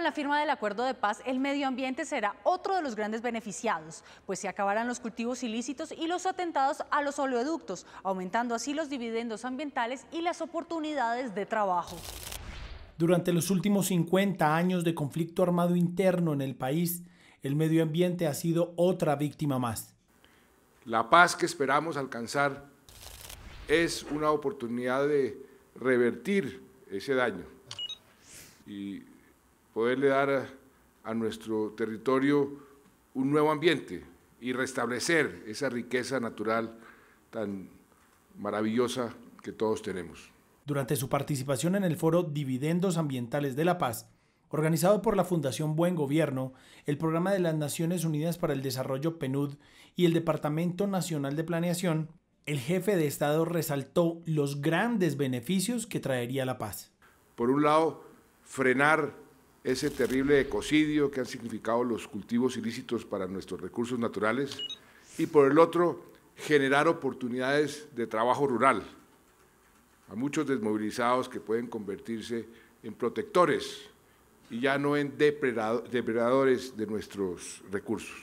con la firma del acuerdo de paz, el medio ambiente será otro de los grandes beneficiados, pues se acabarán los cultivos ilícitos y los atentados a los oleoductos, aumentando así los dividendos ambientales y las oportunidades de trabajo. Durante los últimos 50 años de conflicto armado interno en el país, el medio ambiente ha sido otra víctima más. La paz que esperamos alcanzar es una oportunidad de revertir ese daño. Y poderle dar a, nuestro territorio un nuevo ambiente y restablecer esa riqueza natural tan maravillosa que todos tenemos. Durante su participación en el foro Dividendos Ambientales de la Paz, organizado por la Fundación Buen Gobierno, el Programa de las Naciones Unidas para el Desarrollo PNUD y el Departamento Nacional de Planeación, el jefe de Estado resaltó los grandes beneficios que traería la paz. Por un lado, frenar ese terrible ecocidio que han significado los cultivos ilícitos para nuestros recursos naturales y por el otro, generar oportunidades de trabajo rural a muchos desmovilizados que pueden convertirse en protectores y ya no en depredadores de nuestros recursos.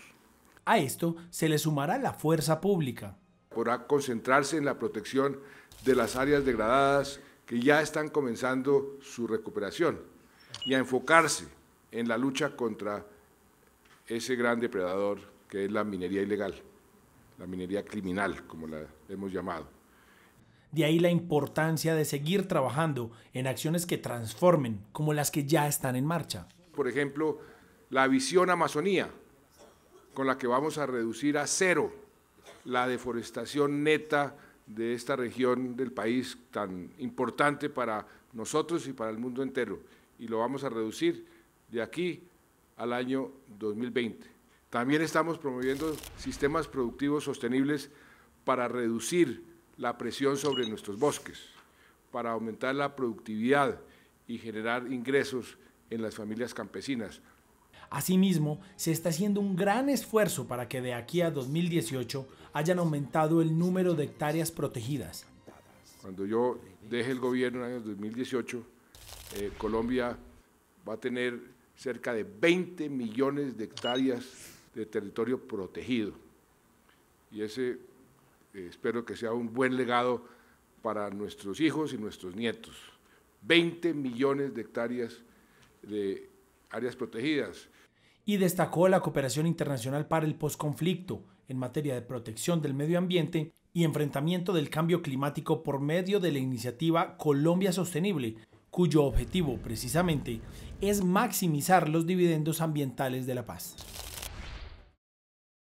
A esto se le sumará la fuerza pública. Podrá concentrarse en la protección de las áreas degradadas que ya están comenzando su recuperación y a enfocarse en la lucha contra ese gran depredador que es la minería ilegal, la minería criminal, como la hemos llamado. De ahí la importancia de seguir trabajando en acciones que transformen, como las que ya están en marcha. Por ejemplo, la visión Amazonía, con la que vamos a reducir a cero la deforestación neta de esta región del país tan importante para nosotros y para el mundo entero y lo vamos a reducir de aquí al año 2020. También estamos promoviendo sistemas productivos sostenibles para reducir la presión sobre nuestros bosques, para aumentar la productividad y generar ingresos en las familias campesinas. Asimismo, se está haciendo un gran esfuerzo para que de aquí a 2018 hayan aumentado el número de hectáreas protegidas. Cuando yo deje el gobierno en el año 2018, eh, Colombia va a tener cerca de 20 millones de hectáreas de territorio protegido. Y ese eh, espero que sea un buen legado para nuestros hijos y nuestros nietos. 20 millones de hectáreas de áreas protegidas. Y destacó la cooperación internacional para el posconflicto en materia de protección del medio ambiente y enfrentamiento del cambio climático por medio de la iniciativa Colombia Sostenible, cuyo objetivo precisamente es maximizar los dividendos ambientales de la paz.